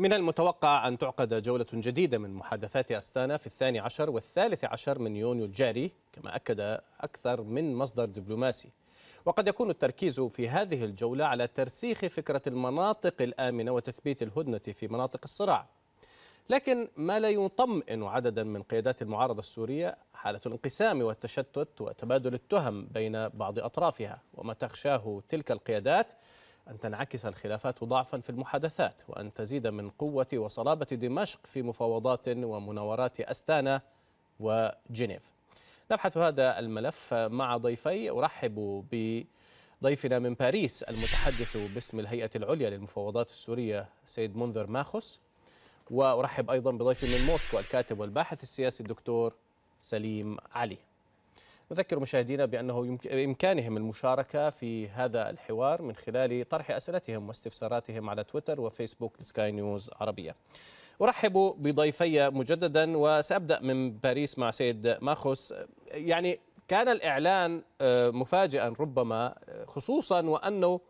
من المتوقع أن تعقد جولة جديدة من محادثات أستانا في الثاني عشر والثالث عشر من يونيو الجاري كما أكد أكثر من مصدر دبلوماسي وقد يكون التركيز في هذه الجولة على ترسيخ فكرة المناطق الآمنة وتثبيت الهدنة في مناطق الصراع لكن ما لا يطمئن عددا من قيادات المعارضة السورية حالة الانقسام والتشتت وتبادل التهم بين بعض أطرافها وما تخشاه تلك القيادات أن تنعكس الخلافات ضعفا في المحادثات وأن تزيد من قوة وصلابة دمشق في مفاوضات ومناورات أستانا وجنيف نبحث هذا الملف مع ضيفي أرحب بضيفنا من باريس المتحدث باسم الهيئة العليا للمفاوضات السورية سيد منذر ماخوس وأرحب أيضا بضيفي من موسكو الكاتب والباحث السياسي الدكتور سليم علي نذكر مشاهدينا بأنه بإمكانهم المشاركة في هذا الحوار من خلال طرح أسئلتهم واستفساراتهم على تويتر وفيسبوك سكاي نيوز عربية أرحب بضيفي مجددا وسأبدأ من باريس مع سيد ماخوس يعني كان الإعلان آه، مفاجئا ربما آه، خصوصا وأنه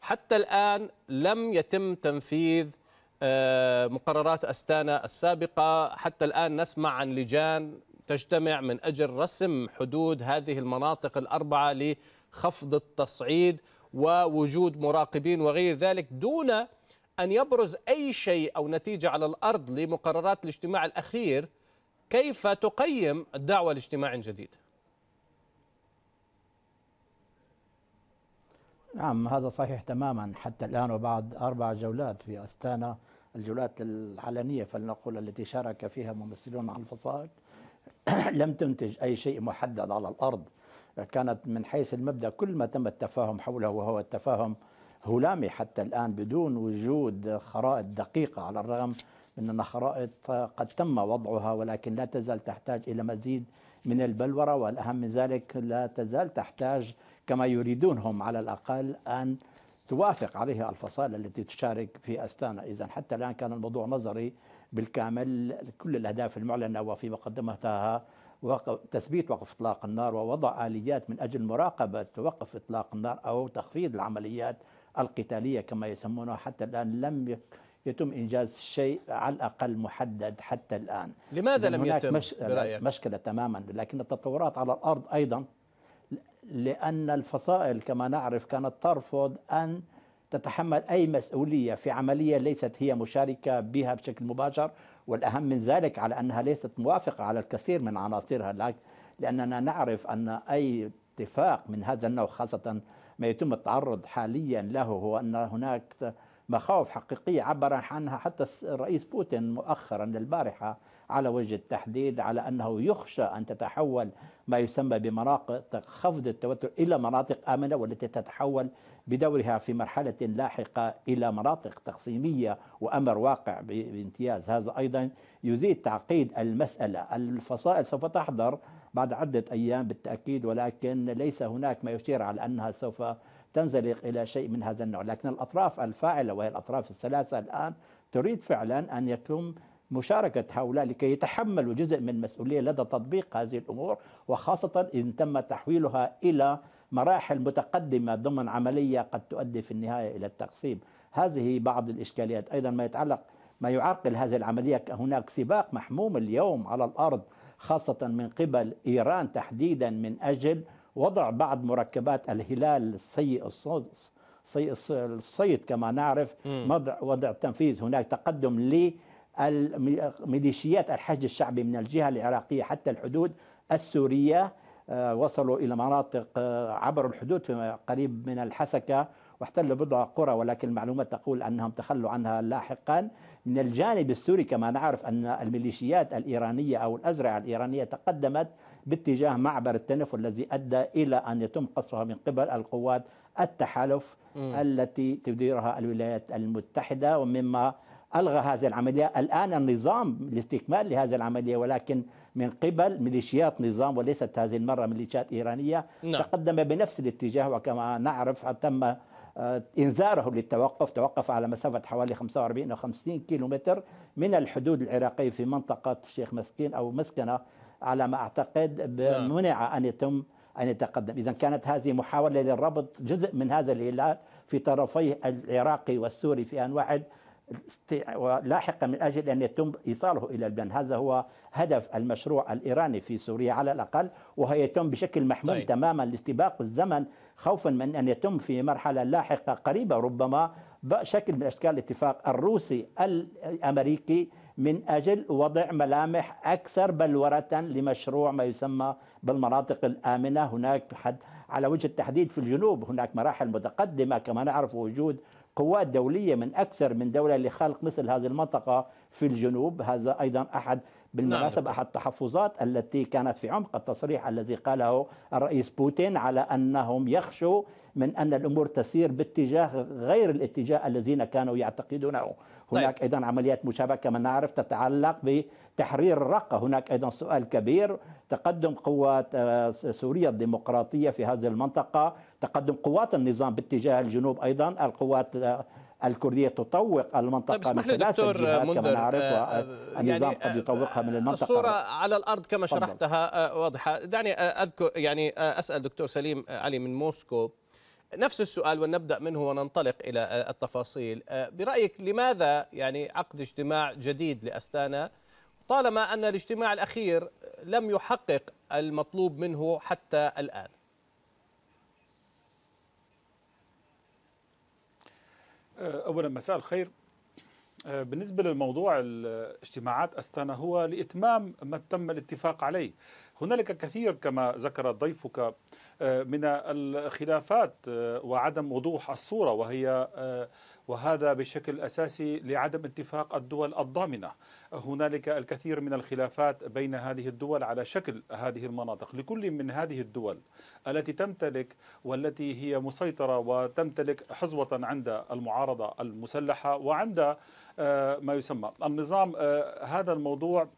حتى الآن لم يتم تنفيذ آه، مقررات أستانا السابقة حتى الآن نسمع عن لجان تجتمع من أجل رسم حدود هذه المناطق الأربعة لخفض التصعيد ووجود مراقبين وغير ذلك دون أن يبرز أي شيء أو نتيجة على الأرض لمقررات الاجتماع الأخير كيف تقيم الدعوة لاجتماع جديد؟ نعم هذا صحيح تماما حتى الآن وبعد أربع جولات في أستانا الجولات العلنية فلنقل التي شارك فيها ممثلون عن الفصائل لم تنتج أي شيء محدد على الأرض كانت من حيث المبدأ كل ما تم التفاهم حوله وهو التفاهم هلامي حتى الآن بدون وجود خرائط دقيقة على الرغم من أن خرائط قد تم وضعها ولكن لا تزال تحتاج إلى مزيد من البلورة والأهم من ذلك لا تزال تحتاج كما يريدون هم على الأقل أن توافق عليها الفصائل التي تشارك في أستانا إذا حتى الآن كان الموضوع نظري بالكامل كل الأهداف المعلنة وفي مقدمتها وقف تثبيت وقف إطلاق النار ووضع آليات من أجل مراقبة وقف إطلاق النار أو تخفيض العمليات القتالية كما يسمونها حتى الآن لم يتم إنجاز شيء على الأقل محدد حتى الآن لماذا لم هناك يتم مش... برأيك؟ مشكلة تماما لكن التطورات على الأرض أيضا لأن الفصائل كما نعرف كانت ترفض أن تتحمل أي مسؤولية في عملية ليست هي مشاركة بها بشكل مباشر والأهم من ذلك على أنها ليست موافقة على الكثير من عناصرها لأننا نعرف أن أي اتفاق من هذا النوع خاصة ما يتم التعرض حاليا له هو أن هناك مخاوف حقيقية عبر عنها حتى الرئيس بوتين مؤخرا البارحة على وجه التحديد على أنه يخشى أن تتحول ما يسمى بمناطق خفض التوتر إلى مناطق آمنة والتي تتحول بدورها في مرحلة لاحقة إلى مناطق تقسيمية وأمر واقع بامتياز هذا أيضا يزيد تعقيد المسألة الفصائل سوف تحضر بعد عدة أيام بالتأكيد ولكن ليس هناك ما يشير على أنها سوف تنزلق الى شيء من هذا النوع، لكن الاطراف الفاعله وهي الاطراف الثلاثه الان تريد فعلا ان يتم مشاركة هؤلاء لكي يتحملوا جزء من المسؤولية لدى تطبيق هذه الأمور وخاصة إن تم تحويلها إلى مراحل متقدمة ضمن عملية قد تؤدي في النهاية إلى التقسيم هذه بعض الإشكاليات أيضا ما يتعلق ما يعرقل هذه العملية هناك سباق محموم اليوم على الأرض خاصة من قبل إيران تحديدا من أجل وضع بعض مركبات الهلال السيء الصيد كما نعرف وضع وضع تنفيذ هناك تقدم لميليشيات الحج الشعبي من الجهه العراقيه حتى الحدود السوريه آه، وصلوا إلى مناطق آه، عبر الحدود في قريب من الحسكة واحتلوا بضع قرى ولكن المعلومات تقول أنهم تخلوا عنها لاحقا من الجانب السوري كما نعرف أن الميليشيات الإيرانية أو الأزرع الإيرانية تقدمت باتجاه معبر التنف الذي أدى إلى أن يتم قصفها من قبل القوات التحالف م. التي تديرها الولايات المتحدة ومما ألغى هذه العملية الآن النظام لاستكمال لهذه العملية ولكن من قبل ميليشيات نظام وليست هذه المرة ميليشيات إيرانية نعم. تقدم بنفس الاتجاه وكما نعرف تم آه، انذاره للتوقف توقف على مسافة حوالي 45 أو 50 كيلومتر من الحدود العراقية في منطقة الشيخ مسكين أو مسكنة على ما أعتقد نعم. منع أن يتم أن يتقدم إذا كانت هذه محاولة للربط جزء من هذا الهلال في طرفيه العراقي والسوري في أن واحد لاحقا من اجل ان يتم ايصاله الى البلاد، هذا هو هدف المشروع الايراني في سوريا على الاقل وهي يتم بشكل محمول طيب. تماما لاستباق الزمن خوفا من ان يتم في مرحله لاحقه قريبه ربما شكل من اشكال الاتفاق الروسي الامريكي من اجل وضع ملامح اكثر بلوره لمشروع ما يسمى بالمناطق الامنه هناك حد على وجه التحديد في الجنوب هناك مراحل متقدمه كما نعرف وجود قوات دولية من أكثر من دولة لخلق مثل هذه المنطقة في الجنوب هذا أيضا أحد نعم. بالمناسبة أحد التحفظات التي كانت في عمق التصريح الذي قاله الرئيس بوتين على أنهم يخشوا من أن الأمور تسير باتجاه غير الاتجاه الذين كانوا يعتقدونه طيب. هناك طيب. أيضا عمليات مشابهة كما نعرف تتعلق بتحرير الرقة هناك أيضا سؤال كبير تقدم قوات آه، سوريا الديمقراطية في هذه المنطقة تقدم قوات النظام باتجاه الجنوب أيضا القوات آه، الكرديه تطوق المنطقه طيب اسمح لي دكتور كما نعرفها آه، النظام يعني قد آه، يطوقها من المنطقه الصوره على الارض كما فضل. شرحتها آه، واضحه دعني اذكر يعني اسال دكتور سليم علي من موسكو نفس السؤال ونبدا منه وننطلق الى التفاصيل برايك لماذا يعني عقد اجتماع جديد لاستانا طالما ان الاجتماع الاخير لم يحقق المطلوب منه حتى الان آه، اولا مساء الخير آه، بالنسبه للموضوع الاجتماعات استانا هو لاتمام ما تم الاتفاق عليه هنالك كثير كما ذكر ضيفك آه، من الخلافات آه، وعدم وضوح الصورة وهي آه، وهذا بشكل اساسي لعدم اتفاق الدول الضامنه. هنالك الكثير من الخلافات بين هذه الدول على شكل هذه المناطق، لكل من هذه الدول التي تمتلك والتي هي مسيطره وتمتلك حظوه عند المعارضه المسلحه وعند ما يسمى النظام هذا الموضوع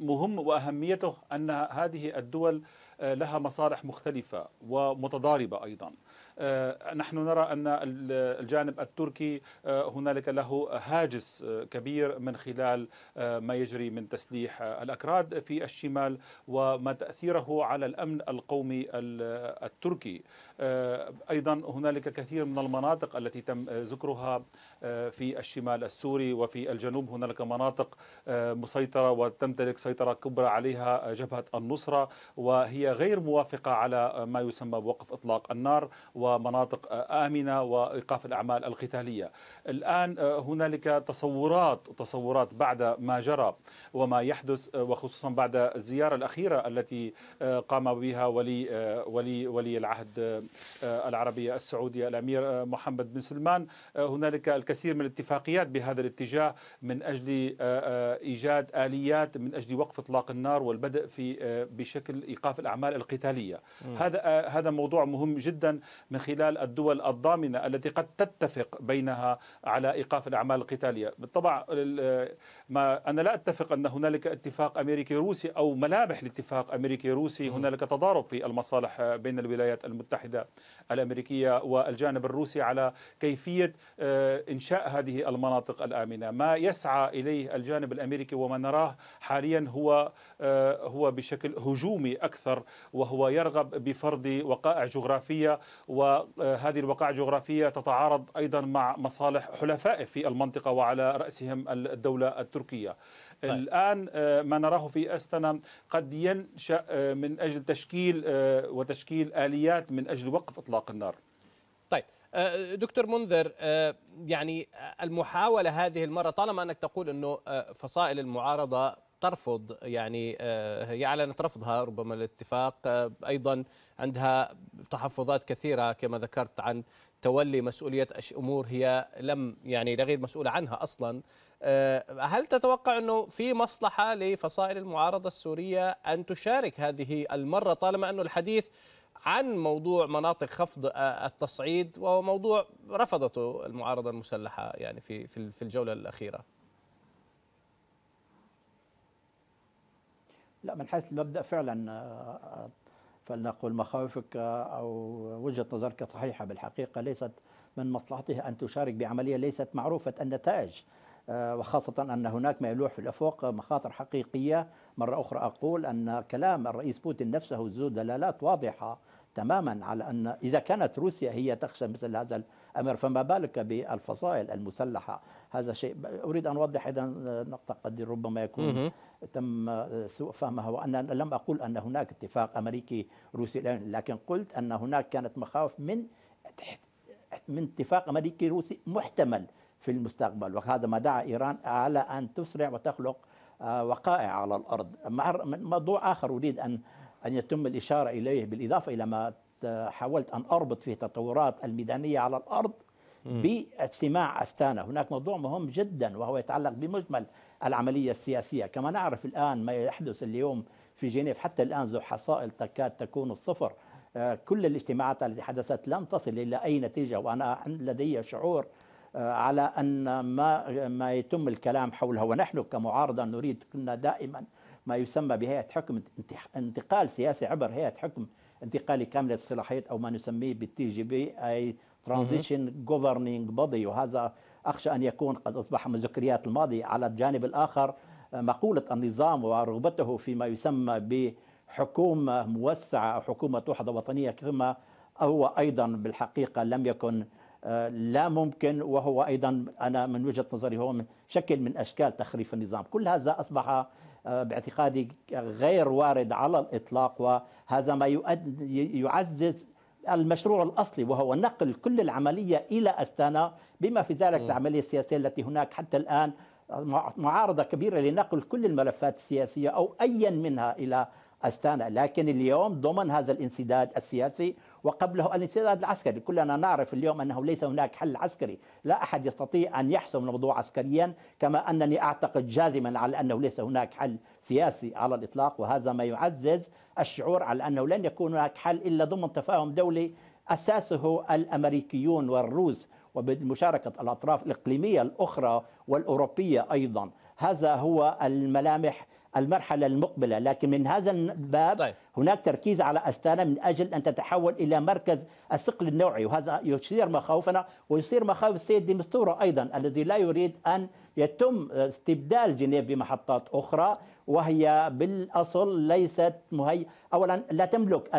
مهم واهميته ان هذه الدول آه، لها مصالح مختلفة ومتضاربة أيضا آه، نحن نرى أن الجانب التركي آه، هنالك له هاجس كبير من خلال ما يجري من تسليح الأكراد في الشمال وما تأثيره على الأمن القومي التركي آه، أيضا هنالك كثير من المناطق التي تم آه، ذكرها آه، في الشمال السوري وفي الجنوب هنالك مناطق مسيطرة وتمتلك سيطرة كبرى عليها جبهة النصرة وهي غير موافقة على ما يسمى بوقف إطلاق النار ومناطق آمنة وإيقاف الأعمال القتالية الآن هنالك تصورات تصورات بعد ما جرى وما يحدث وخصوصا بعد الزيارة الأخيرة التي قام بها ولي ولي ولي العهد آه، العربية السعودية الأمير آه، محمد بن سلمان آه، هنالك الكثير من الاتفاقيات بهذا الاتجاه من أجل إيجاد آليات من أجل وقف إطلاق النار والبدء في بشكل إيقاف الأعمال القتالية هذا هذا موضوع مهم جدا من خلال الدول الضامنة التي قد تتفق بينها على إيقاف الأعمال القتالية بالطبع ما أنا لا أتفق أن هنالك اتفاق أمريكي روسي أو ملامح لاتفاق أمريكي روسي هنالك تضارب في المصالح بين الولايات المتحدة الامريكيه والجانب الروسي على كيفيه آه، انشاء هذه المناطق الامنه، ما يسعى اليه الجانب الامريكي وما نراه حاليا هو آه، هو بشكل هجومي اكثر وهو يرغب بفرض وقائع جغرافيه وهذه آه، الوقائع الجغرافيه تتعارض ايضا مع مصالح حلفائه في المنطقه وعلى راسهم الدوله التركيه. طيب. الآن آه، ما نراه في أستنا قد ينشأ آه، من أجل تشكيل آه، وتشكيل آليات من أجل وقف إطلاق النار طيب دكتور منذر يعني المحاولة هذه المرة طالما أنك تقول أنه فصائل المعارضة ترفض يعني آه، هي أعلنت رفضها ربما الاتفاق آه، أيضا عندها تحفظات كثيرة كما ذكرت عن تولي مسؤولية أمور هي لم يعني لا غير مسؤولة عنها أصلا آه، هل تتوقع أنه في مصلحة لفصائل المعارضة السورية أن تشارك هذه المرة طالما أنه الحديث عن موضوع مناطق خفض التصعيد وهو موضوع رفضته المعارضة المسلحة يعني في في الجولة الأخيرة لا من حيث المبدا فعلا آه، آه، فلنقل مخاوفك آه، او وجهه نظرك صحيحه بالحقيقه ليست من مصلحتها ان تشارك بعمليه ليست معروفه النتائج وخاصة أن هناك ما يلوح في الأفق مخاطر حقيقية مرة أخرى أقول أن كلام الرئيس بوتين نفسه ذو دلالات واضحة تماما على أن إذا كانت روسيا هي تخشى مثل هذا الأمر فما بالك بالفصائل المسلحة هذا شيء أريد أن أوضح أيضا نقطة قد ربما يكون تم سوء فهمها وأنا لم أقول أن هناك اتفاق أمريكي روسي لكن قلت أن هناك كانت مخاوف من من اتفاق أمريكي روسي محتمل في المستقبل وهذا ما دعا إيران على أن تسرع وتخلق آه، وقائع على الأرض موضوع آخر أريد أن أن يتم الإشارة إليه بالإضافة إلى ما حاولت أن أربط فيه تطورات الميدانية على الأرض باجتماع أستانا هناك موضوع مهم جدا وهو يتعلق بمجمل العملية السياسية كما نعرف الآن ما يحدث اليوم في جنيف حتى الآن ذو حصائل تكاد تكون الصفر آه، كل الاجتماعات التي حدثت لم تصل إلى أي نتيجة وأنا لدي شعور آه، على أن ما, ما يتم الكلام حولها ونحن كمعارضة نريد كنا دائما ما يسمى بهيئة حكم انتقال سياسي عبر هيئة حكم انتقالي كاملة الصلاحيات أو ما نسميه بالتي جي بي أي ترانزيشن جوفرنينج بودي وهذا أخشى أن يكون قد أصبح من ذكريات الماضي على الجانب الآخر مقولة النظام ورغبته فيما يسمى بحكومة موسعة أو حكومة وحدة وطنية كما هو أيضا بالحقيقة لم يكن آه، لا ممكن وهو ايضا انا من وجهه نظري هو من شكل من اشكال تخريف النظام، كل هذا اصبح باعتقادي غير وارد على الإطلاق وهذا ما يعزز المشروع الأصلي وهو نقل كل العملية إلى أستانا بما في ذلك العملية السياسية التي هناك حتى الآن معارضة كبيرة لنقل كل الملفات السياسية أو أيا منها إلى أستانا لكن اليوم ضمن هذا الانسداد السياسي وقبله الانسداد العسكري كلنا نعرف اليوم أنه ليس هناك حل عسكري لا أحد يستطيع أن يحسم الموضوع عسكريا كما أنني أعتقد جازما على أنه ليس هناك حل سياسي على الإطلاق وهذا ما يعزز الشعور على أنه لن يكون هناك حل إلا ضمن تفاهم دولي أساسه الأمريكيون والروس وبمشاركة الأطراف الإقليمية الأخرى والأوروبية أيضا هذا هو الملامح المرحلة المقبلة لكن من هذا الباب طيب. هناك تركيز على أستانا من أجل أن تتحول إلى مركز الصقل النوعي وهذا يثير مخاوفنا ويثير مخاوف السيد ديمستورا أيضا الذي لا يريد أن يتم استبدال جنيف بمحطات أخرى وهي بالأصل ليست مهي أولا لا تملك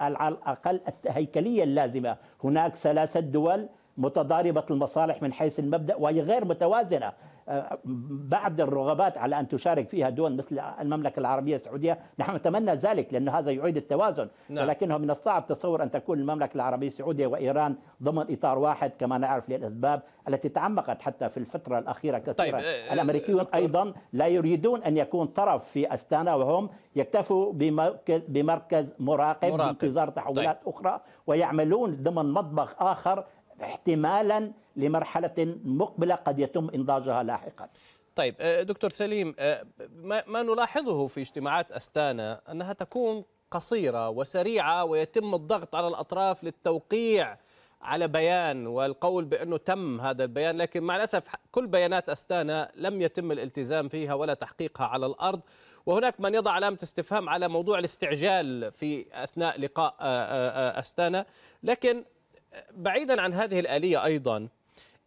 على الأقل الهيكلية اللازمة هناك ثلاثة دول متضاربة المصالح من حيث المبدأ وهي غير متوازنة بعد الرغبات على أن تشارك فيها دول مثل المملكة العربية السعودية نحن نتمنى ذلك لأن هذا يعيد التوازن نعم. ولكنه من الصعب تصور أن تكون المملكة العربية السعودية وإيران ضمن إطار واحد كما نعرف للأسباب التي تعمقت حتى في الفترة الأخيرة كثيرا طيب. آه، آه، الأمريكيون أيضا لا يريدون أن يكون طرف في أستانا وهم يكتفوا بمركز مراقب, مراقب. بانتظار تحولات طيب. أخرى ويعملون ضمن مطبخ آخر احتمالا لمرحلة مقبلة قد يتم إنضاجها لاحقا طيب آه، دكتور سليم آه، ما نلاحظه في اجتماعات أستانا أنها تكون قصيرة وسريعة ويتم الضغط على الأطراف للتوقيع على بيان والقول بأنه تم هذا البيان لكن مع الأسف كل بيانات أستانا لم يتم الالتزام فيها ولا تحقيقها على الأرض وهناك من يضع علامة استفهام على موضوع الاستعجال في أثناء لقاء آه، أستانا لكن بعيدا عن هذه الآلية أيضا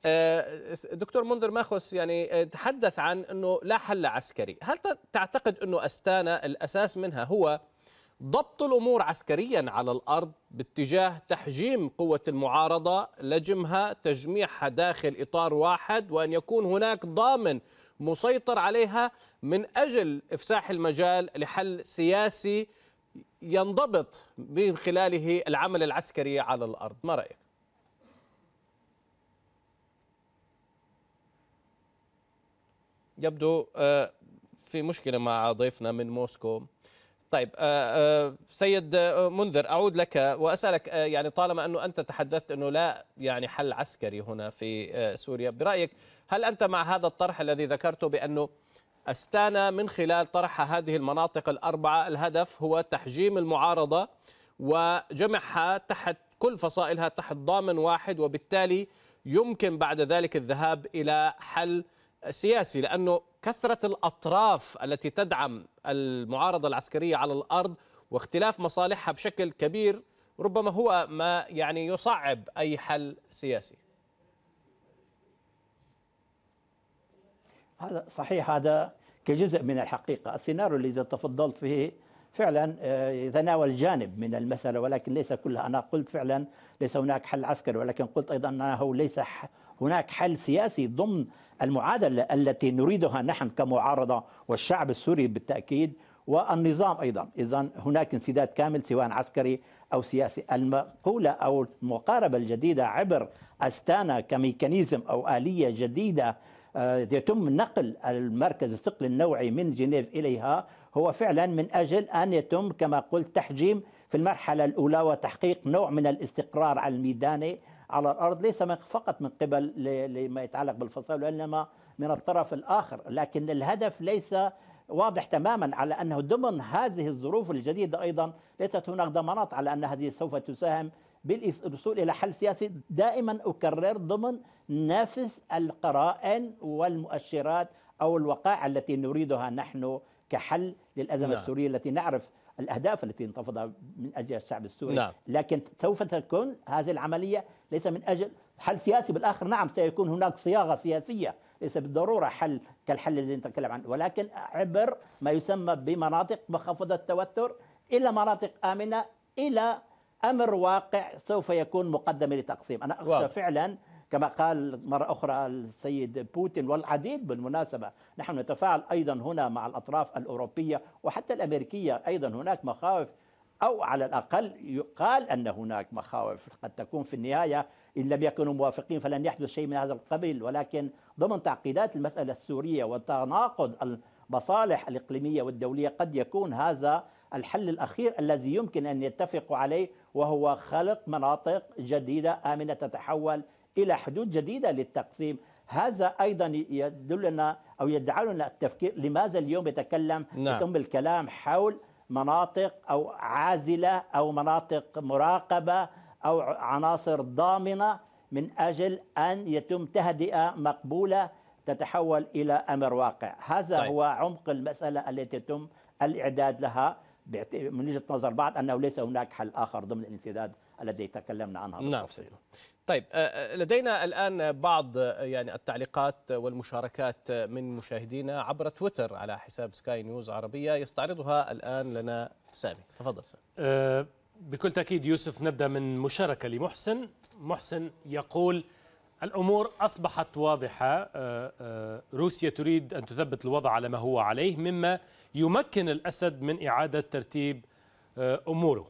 آه، دكتور منذر ماخوس يعني آه، تحدث عن أنه لا حل عسكري هل تعتقد أنه أستانا الأساس منها هو ضبط الأمور عسكريا على الأرض باتجاه تحجيم قوة المعارضة لجمها تجميعها داخل إطار واحد وأن يكون هناك ضامن مسيطر عليها من أجل إفساح المجال لحل سياسي ينضبط من خلاله العمل العسكري على الأرض ما رأيك؟ يبدو آه، في مشكلة مع ضيفنا من موسكو طيب آه، آه، سيد منذر أعود لك وأسألك يعني طالما أنه أنت تحدثت أنه لا يعني حل عسكري هنا في سوريا برأيك هل أنت مع هذا الطرح الذي ذكرته بأنه أستانا من خلال طرح هذه المناطق الأربعة الهدف هو تحجيم المعارضة وجمعها تحت كل فصائلها تحت ضامن واحد وبالتالي يمكن بعد ذلك الذهاب إلى حل سياسي لأنه كثرة الأطراف التي تدعم المعارضة العسكرية على الأرض واختلاف مصالحها بشكل كبير ربما هو ما يعني يصعب أي حل سياسي هذا صحيح هذا كجزء من الحقيقة السيناريو الذي تفضلت فيه فعلا آه، يتناول جانب من المسألة ولكن ليس كلها أنا قلت فعلا ليس هناك حل عسكري ولكن قلت أيضا أنه ليس هناك حل سياسي ضمن المعادلة التي نريدها نحن كمعارضة والشعب السوري بالتأكيد والنظام ايضا اذا هناك انسداد كامل سواء عسكري او سياسي المقوله او المقاربه الجديده عبر استانا كميكانيزم او اليه جديده آه، يتم نقل المركز الثقل النوعي من جنيف إليها هو فعلا من أجل أن يتم كما قلت تحجيم في المرحلة الأولى وتحقيق نوع من الاستقرار على الميداني على الأرض ليس فقط من قبل لما يتعلق بالفصائل وإنما من الطرف الآخر لكن الهدف ليس واضح تماما على انه ضمن هذه الظروف الجديده ايضا ليست هناك ضمانات على ان هذه سوف تساهم بالوصول الى حل سياسي دائما اكرر ضمن نفس القرائن والمؤشرات او الوقائع التي نريدها نحن كحل للازمه نعم. السوريه التي نعرف الاهداف التي انتفضها من اجل الشعب السوري نعم. لكن سوف تكون هذه العمليه ليس من اجل حل سياسي بالاخر نعم سيكون هناك صياغه سياسيه ليس بالضروره حل كالحل الذي نتكلم عنه ولكن عبر ما يسمى بمناطق منخفضه التوتر الى مناطق امنه الى امر واقع سوف يكون مقدم لتقسيم انا اخشى واقع. فعلا كما قال مرة أخرى السيد بوتين والعديد بالمناسبة نحن نتفاعل أيضا هنا مع الأطراف الأوروبية وحتى الأمريكية أيضا هناك مخاوف أو على الأقل يقال أن هناك مخاوف قد تكون في النهاية إن لم يكونوا موافقين فلن يحدث شيء من هذا القبيل ولكن ضمن تعقيدات المسألة السورية وتناقض المصالح الإقليمية والدولية قد يكون هذا الحل الأخير الذي يمكن أن يتفقوا عليه وهو خلق مناطق جديدة آمنة تتحول إلى حدود جديدة للتقسيم هذا أيضا يدلنا أو يدعونا التفكير لماذا اليوم يتكلم نعم. يتم الكلام حول مناطق أو عازلة أو مناطق مراقبة أو عناصر ضامنة من أجل أن يتم تهدئة مقبولة تتحول إلى أمر واقع هذا طيب. هو عمق المسألة التي يتم الإعداد لها من وجهه نظر بعض انه ليس هناك حل اخر ضمن الانسداد الذي تكلمنا عنها نعم طيب آه، آه، لدينا الان بعض آه، يعني التعليقات والمشاركات من مشاهدينا عبر تويتر على حساب سكاي نيوز عربيه يستعرضها الان لنا سامي تفضل سامي أه بكل تاكيد يوسف نبدا من مشاركه لمحسن محسن يقول الأمور أصبحت واضحة آه، آه، روسيا تريد أن تثبت الوضع على ما هو عليه مما يمكن الأسد من إعادة ترتيب آه، أموره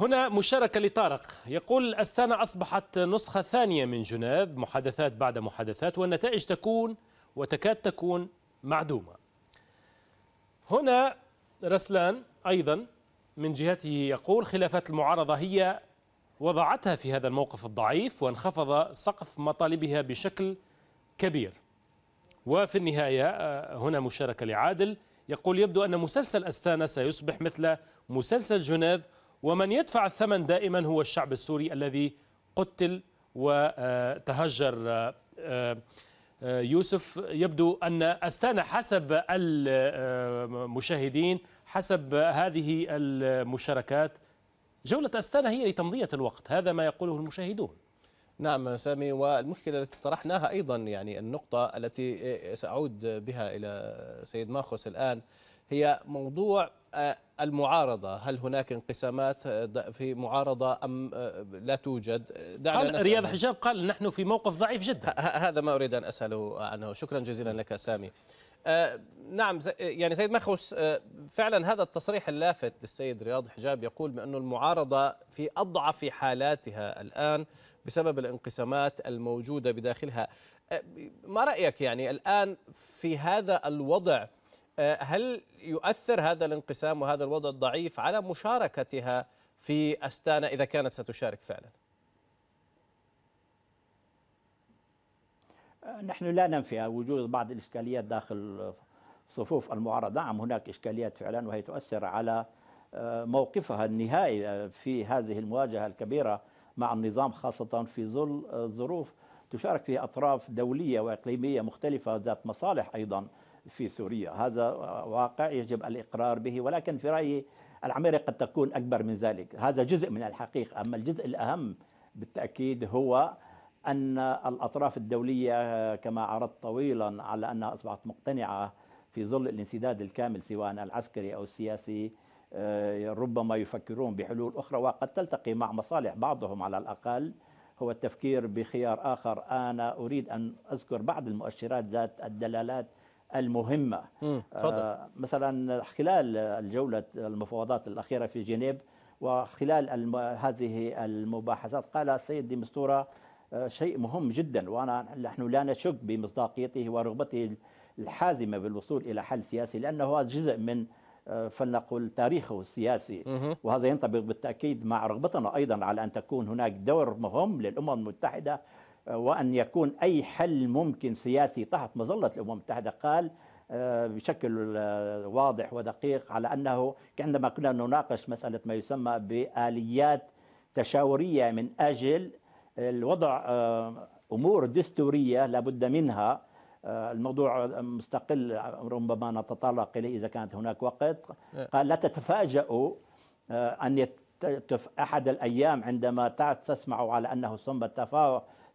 هنا مشاركة لطارق يقول أستانا أصبحت نسخة ثانية من جنيف محادثات بعد محادثات والنتائج تكون وتكاد تكون معدومة هنا رسلان أيضا من جهته يقول خلافات المعارضة هي وضعتها في هذا الموقف الضعيف وانخفض سقف مطالبها بشكل كبير وفي النهاية آه، هنا مشاركة لعادل يقول يبدو أن مسلسل أستانا سيصبح مثل مسلسل جنيف ومن يدفع الثمن دائما هو الشعب السوري الذي قتل وتهجر آه، آه، يوسف يبدو أن أستانا حسب المشاهدين حسب هذه المشاركات جولة أستانا هي لتمضية الوقت هذا ما يقوله المشاهدون نعم سامي والمشكلة التي طرحناها أيضا يعني النقطة التي سأعود بها إلى سيد ماخوس الآن هي موضوع المعارضة هل هناك انقسامات في معارضة أم لا توجد دعنا قال رياض حجاب قال نحن في موقف ضعيف جدا هذا ما أريد أن أسأله عنه شكرا جزيلا لك سامي آه، نعم آه، يعني سيد مخوس آه، فعلا هذا التصريح اللافت للسيد رياض حجاب يقول بأن المعارضة في أضعف حالاتها الآن بسبب الانقسامات الموجودة بداخلها ما رأيك يعني الآن في هذا الوضع هل يؤثر هذا الانقسام وهذا الوضع الضعيف على مشاركتها في أستانا إذا كانت ستشارك فعلا؟ نحن لا ننفي وجود بعض الإشكاليات داخل صفوف المعارضة نعم هناك إشكاليات فعلا وهي تؤثر على آه، موقفها النهائي آه، في هذه المواجهة الكبيرة مع النظام خاصة في ظل آه، ظروف تشارك فيها أطراف دولية وإقليمية مختلفة ذات مصالح أيضا في سوريا هذا واقع يجب الإقرار به ولكن في رأيي العملية قد تكون أكبر من ذلك هذا جزء من الحقيقة أما الجزء الأهم بالتأكيد هو أن الأطراف الدولية كما عرضت طويلا على أنها أصبحت مقتنعة في ظل الانسداد الكامل سواء العسكري أو السياسي آه، ربما يفكرون بحلول أخرى وقد تلتقي مع مصالح بعضهم على الأقل هو التفكير بخيار آخر أنا أريد أن أذكر بعض المؤشرات ذات الدلالات المهمة تفضل. آه مثلا خلال الجولة المفاوضات الأخيرة في جنيف وخلال الم... هذه المباحثات قال السيد ديمستورا شيء مهم جدا وانا نحن لا نشك بمصداقيته ورغبته الحازمه بالوصول الى حل سياسي لانه هذا جزء من آه، فلنقل تاريخه السياسي وهذا ينطبق بالتاكيد مع رغبتنا ايضا على ان تكون هناك دور مهم للامم المتحده آه، وان يكون اي حل ممكن سياسي تحت مظله الامم المتحده قال آه، بشكل واضح ودقيق على انه عندما كنا نناقش مساله ما يسمى باليات تشاوريه من اجل الوضع آه، امور دستوريه لابد منها آه، الموضوع مستقل ربما نتطرق اليه اذا كانت هناك وقت نعم. قال لا تتفاجئوا آه، ان يتف احد الايام عندما تسمعوا على انه ثم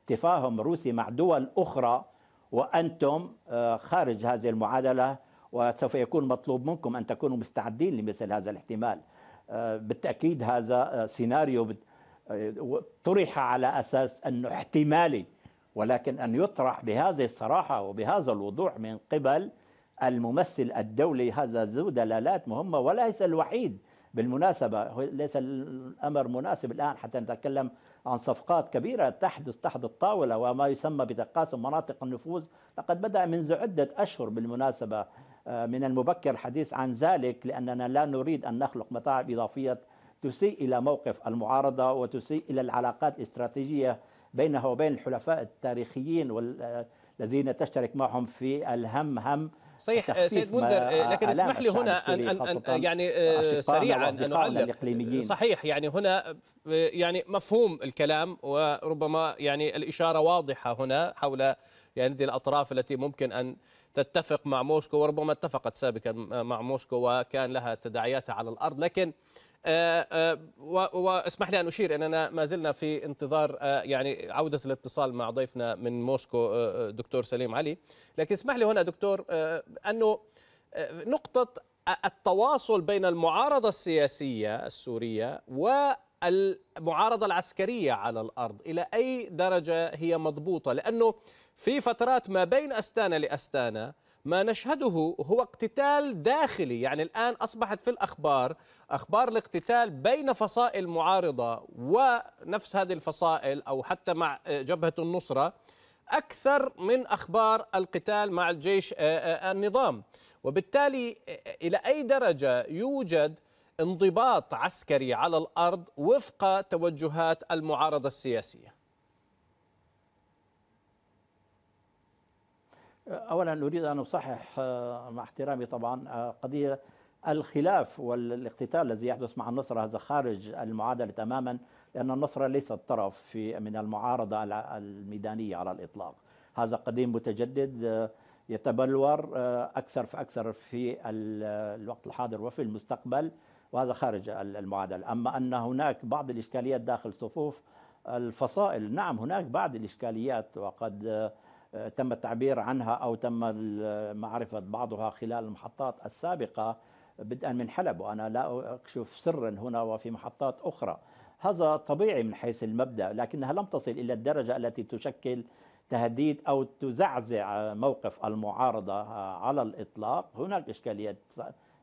تفاهم روسي مع دول اخرى وانتم خارج هذه المعادله وسوف يكون مطلوب منكم ان تكونوا مستعدين لمثل هذا الاحتمال بالتاكيد هذا سيناريو طرح على أساس أنه احتمالي ولكن أن يطرح بهذه الصراحة وبهذا الوضوح من قبل الممثل الدولي هذا ذو دلالات مهمة وليس الوحيد بالمناسبة ليس الأمر مناسب الآن حتى نتكلم عن صفقات كبيرة تحدث تحت الطاولة وما يسمى بتقاسم مناطق النفوذ لقد بدأ منذ عدة أشهر بالمناسبة آه، من المبكر الحديث عن ذلك لأننا لا نريد أن نخلق متاعب إضافية تسيء إلى موقف المعارضة وتسيء إلى العلاقات الاستراتيجية بينها وبين الحلفاء التاريخيين والذين تشترك معهم في الهم هم صحيح آه، سيد منذر آه، لكن آه، اسمح لي هنا أن, أن, أن يعني سريعا أن أعلق صحيح يعني هنا يعني مفهوم الكلام وربما يعني الإشارة واضحة هنا حول يعني هذه الأطراف التي ممكن أن تتفق مع موسكو وربما اتفقت سابقا مع موسكو وكان لها تداعياتها على الأرض لكن آه، آه، واسمح لي ان اشير اننا ما زلنا في انتظار آه، يعني عوده الاتصال مع ضيفنا من موسكو دكتور سليم علي، لكن اسمح لي هنا دكتور انه نقطه التواصل بين المعارضه السياسيه السوريه و المعارضة العسكرية على الأرض إلى أي درجة هي مضبوطة لأنه في فترات ما بين أستانا لأستانا ما نشهده هو اقتتال داخلي يعني الآن أصبحت في الأخبار أخبار الاقتتال بين فصائل معارضة ونفس هذه الفصائل أو حتى مع جبهة النصرة أكثر من أخبار القتال مع الجيش آه، آه، النظام وبالتالي آه، إلى أي درجة يوجد انضباط عسكري على الأرض وفق توجهات المعارضة السياسية اولا اريد ان اصحح آه، مع احترامي طبعا آه، قضيه الخلاف والاقتتال الذي يحدث مع النصره هذا خارج المعادله تماما لان النصره ليست طرف في من المعارضه الميدانيه على الاطلاق هذا قديم متجدد آه، يتبلور اكثر فاكثر في الوقت الحاضر وفي المستقبل وهذا خارج المعادله اما ان هناك بعض الاشكاليات داخل صفوف الفصائل نعم هناك بعض الاشكاليات وقد آه، تم التعبير عنها أو تم معرفة بعضها خلال المحطات السابقة بدءا من حلب وأنا لا أكشف سرا هنا وفي محطات أخرى هذا طبيعي من حيث المبدأ لكنها لم تصل إلى الدرجة التي تشكل تهديد أو تزعزع موقف المعارضة على الإطلاق هناك إشكاليات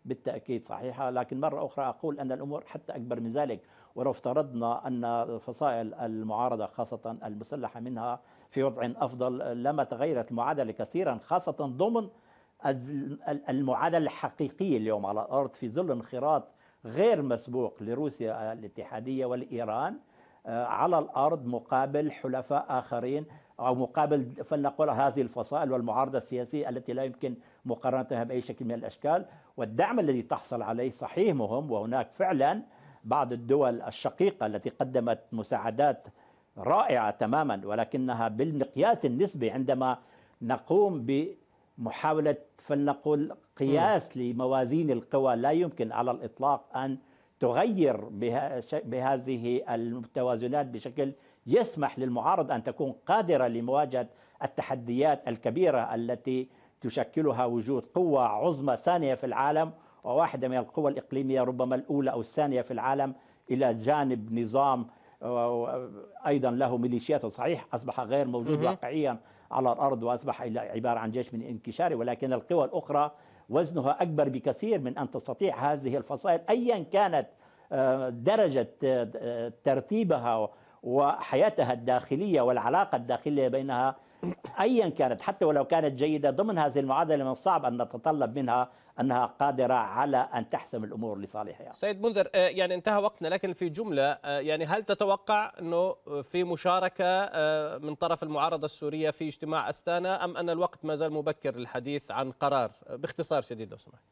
بالتأكيد صحيحة لكن مرة أخرى أقول أن الأمور حتى أكبر من ذلك ولو افترضنا أن فصائل المعارضة خاصة المسلحة منها في وضع أفضل لما تغيرت المعادلة كثيرا خاصة ضمن المعادلة الحقيقية اليوم على الأرض في ظل انخراط غير مسبوق لروسيا الاتحادية والإيران آه، على الأرض مقابل حلفاء آخرين أو مقابل فلنقل هذه الفصائل والمعارضة السياسية التي لا يمكن مقارنتها بأي شكل من الأشكال والدعم الذي تحصل عليه صحيح مهم وهناك فعلا بعض الدول الشقيقة التي قدمت مساعدات رائعة تماما ولكنها بالمقياس النسبي عندما نقوم بمحاولة فلنقل قياس لموازين القوى لا يمكن على الإطلاق أن تغير بهذه المتوازنات بشكل يسمح للمعارضة أن تكون قادرة لمواجهة التحديات الكبيرة التي تشكلها وجود قوة عظمى ثانية في العالم وواحدة من القوى الإقليمية ربما الأولى أو الثانية في العالم إلى جانب نظام آه، آه، أيضا له ميليشيات صحيح أصبح غير موجود واقعيا على الأرض وأصبح عبارة عن جيش من انكشاري ولكن القوى الأخرى وزنها أكبر بكثير من أن تستطيع هذه الفصائل أيا كانت آه، درجة ترتيبها وحياتها الداخلية والعلاقة الداخلية بينها أيا كانت حتى ولو كانت جيدة ضمن هذه المعادلة من الصعب أن نتطلب منها أنها قادرة على أن تحسم الأمور لصالحها سيد منذر آه، يعني انتهى وقتنا لكن في جملة آه، يعني هل تتوقع أنه في مشاركة آه، من طرف المعارضة السورية في اجتماع أستانا أم أن الوقت ما زال مبكر للحديث عن قرار باختصار شديد لو سمحت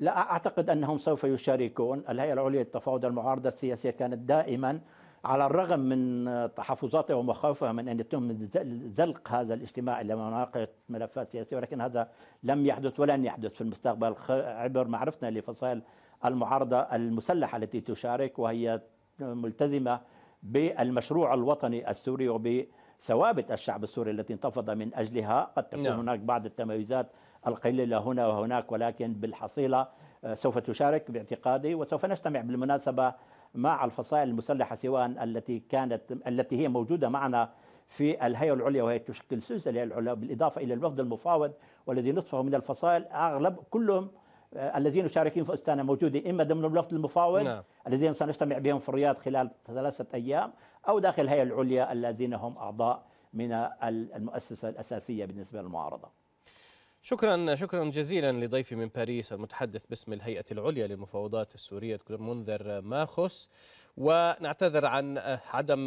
لا أعتقد أنهم سوف يشاركون الهيئة العليا للتفاوض المعارضة السياسية كانت دائما على الرغم من تحفظاتها ومخاوفها من أن يتم زلق هذا الاجتماع إلى مناقشة ملفات سياسية ولكن هذا لم يحدث ولن يحدث في المستقبل عبر معرفتنا لفصائل المعارضة المسلحة التي تشارك وهي ملتزمة بالمشروع الوطني السوري وب ثوابت الشعب السوري التي انتفض من أجلها قد تكون نعم. هناك بعض التمايزات القليلة هنا وهناك ولكن بالحصيلة آه، سوف تشارك باعتقادي وسوف نجتمع بالمناسبة مع الفصائل المسلحة سواء التي كانت التي هي موجودة معنا في الهيئة العليا وهي تشكل سلسلة العليا بالإضافة إلى الوفد المفاوض والذي نصفه من الفصائل أغلب كلهم آه، الذين يشاركون في استانا موجودين اما ضمن الوفد المفاوض نعم. الذين سنجتمع بهم في الرياض خلال ثلاثه ايام او داخل الهيئه العليا الذين هم اعضاء من المؤسسه الاساسيه بالنسبه للمعارضه. شكرا شكرا جزيلا لضيفي من باريس المتحدث باسم الهيئه العليا للمفاوضات السوريه دكتور منذر ماخوس ونعتذر عن عدم